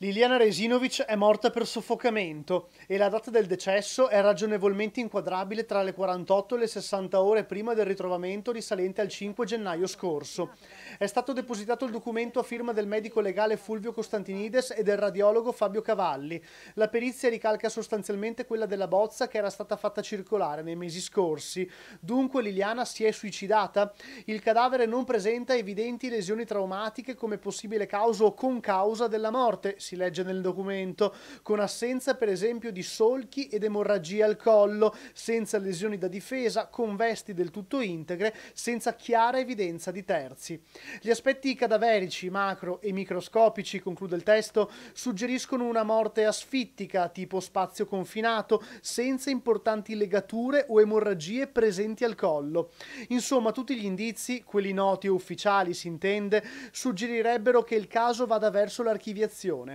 Liliana Resinovic è morta per soffocamento e la data del decesso è ragionevolmente inquadrabile tra le 48 e le 60 ore prima del ritrovamento risalente al 5 gennaio scorso. È stato depositato il documento a firma del medico legale Fulvio Costantinides e del radiologo Fabio Cavalli. La perizia ricalca sostanzialmente quella della bozza che era stata fatta circolare nei mesi scorsi. Dunque Liliana si è suicidata? Il cadavere non presenta evidenti lesioni traumatiche come possibile causa o concausa della morte si legge nel documento, con assenza per esempio di solchi ed emorragie al collo, senza lesioni da difesa, con vesti del tutto integre, senza chiara evidenza di terzi. Gli aspetti cadaverici, macro e microscopici, conclude il testo, suggeriscono una morte asfittica, tipo spazio confinato, senza importanti legature o emorragie presenti al collo. Insomma, tutti gli indizi, quelli noti e ufficiali si intende, suggerirebbero che il caso vada verso l'archiviazione.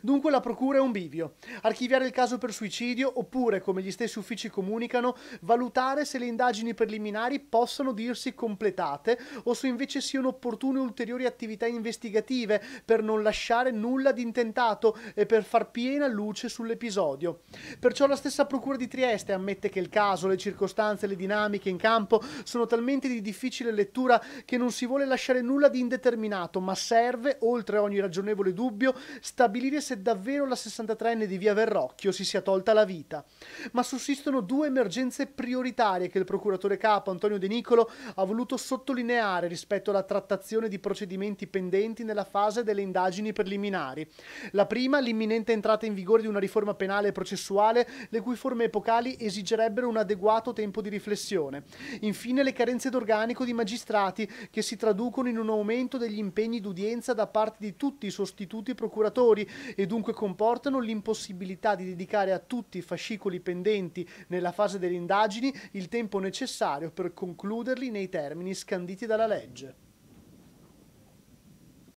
Dunque la procura è un bivio. Archiviare il caso per suicidio oppure, come gli stessi uffici comunicano, valutare se le indagini preliminari possano dirsi completate o se invece siano opportune ulteriori attività investigative per non lasciare nulla di intentato e per far piena luce sull'episodio. Perciò la stessa procura di Trieste ammette che il caso, le circostanze, le dinamiche in campo sono talmente di difficile lettura che non si vuole lasciare nulla di indeterminato, ma serve, oltre ogni ragionevole dubbio, stabilire capire se davvero la 63enne di via Verrocchio si sia tolta la vita, ma sussistono due emergenze prioritarie che il procuratore capo Antonio De Nicolo ha voluto sottolineare rispetto alla trattazione di procedimenti pendenti nella fase delle indagini preliminari. La prima, l'imminente entrata in vigore di una riforma penale e processuale, le cui forme epocali esigerebbero un adeguato tempo di riflessione. Infine, le carenze d'organico di magistrati che si traducono in un aumento degli impegni d'udienza da parte di tutti i sostituti procuratori, e dunque comportano l'impossibilità di dedicare a tutti i fascicoli pendenti nella fase delle indagini il tempo necessario per concluderli nei termini scanditi dalla legge.